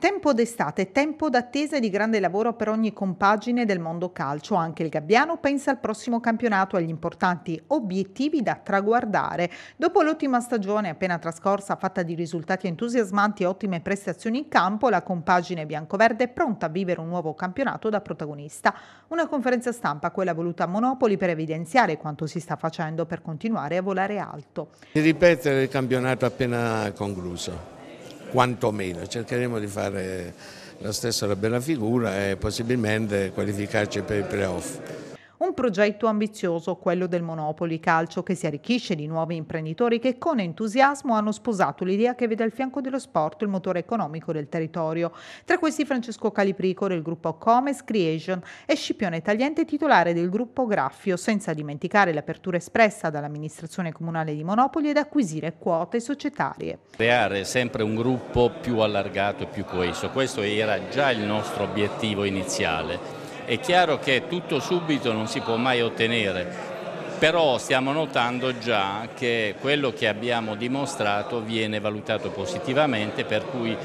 Tempo d'estate, tempo d'attesa e di grande lavoro per ogni compagine del mondo calcio. Anche il Gabbiano pensa al prossimo campionato e agli importanti obiettivi da traguardare. Dopo l'ottima stagione appena trascorsa, fatta di risultati entusiasmanti e ottime prestazioni in campo, la compagine biancoverde è pronta a vivere un nuovo campionato da protagonista. Una conferenza stampa, quella voluta a Monopoli, per evidenziare quanto si sta facendo per continuare a volare alto. Ripetere il campionato appena concluso quantomeno. Cercheremo di fare la stessa bella figura e possibilmente qualificarci per i playoff. Un progetto ambizioso, quello del Monopoli Calcio, che si arricchisce di nuovi imprenditori che con entusiasmo hanno sposato l'idea che vede al fianco dello sport il motore economico del territorio. Tra questi Francesco Caliprico del gruppo Comes Creation e Scipione Tagliente titolare del gruppo Graffio, senza dimenticare l'apertura espressa dall'amministrazione comunale di Monopoli ad acquisire quote societarie. Creare sempre un gruppo più allargato e più coeso, questo era già il nostro obiettivo iniziale è chiaro che tutto subito non si può mai ottenere, però stiamo notando già che quello che abbiamo dimostrato viene valutato positivamente, per cui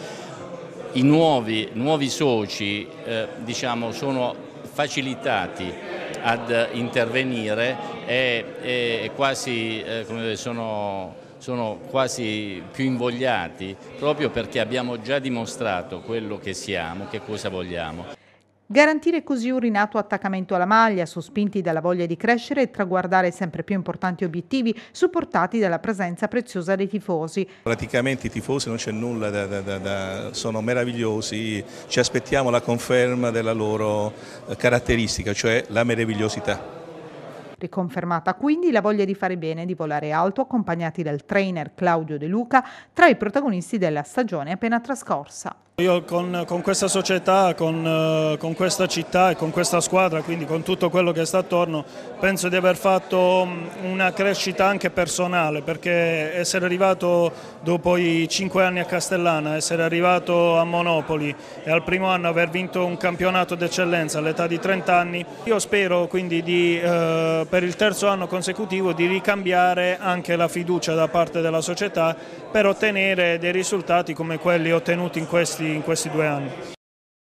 i nuovi, nuovi soci eh, diciamo, sono facilitati ad intervenire e, e quasi eh, dire, sono sono quasi più invogliati proprio perché abbiamo già dimostrato quello che siamo, che cosa vogliamo. Garantire così un rinato attaccamento alla maglia, sospinti dalla voglia di crescere e traguardare sempre più importanti obiettivi, supportati dalla presenza preziosa dei tifosi. Praticamente i tifosi non c'è nulla, da, da, da, sono meravigliosi, ci aspettiamo la conferma della loro eh, caratteristica, cioè la meravigliosità riconfermata quindi la voglia di fare bene di volare alto accompagnati dal trainer Claudio De Luca tra i protagonisti della stagione appena trascorsa. Io con, con, questa società, con, eh, con, questa città e con questa squadra, quindi con tutto quello che sta attorno, penso di aver fatto una crescita anche personale, perché essere arrivato dopo i cinque anni a Castellana, essere arrivato a Monopoli e al primo anno aver vinto un campionato d'eccellenza all'età di 30 anni, io spero quindi di eh, per il terzo anno consecutivo di ricambiare anche la fiducia da parte della società per ottenere dei risultati come quelli ottenuti in questi, in questi due anni.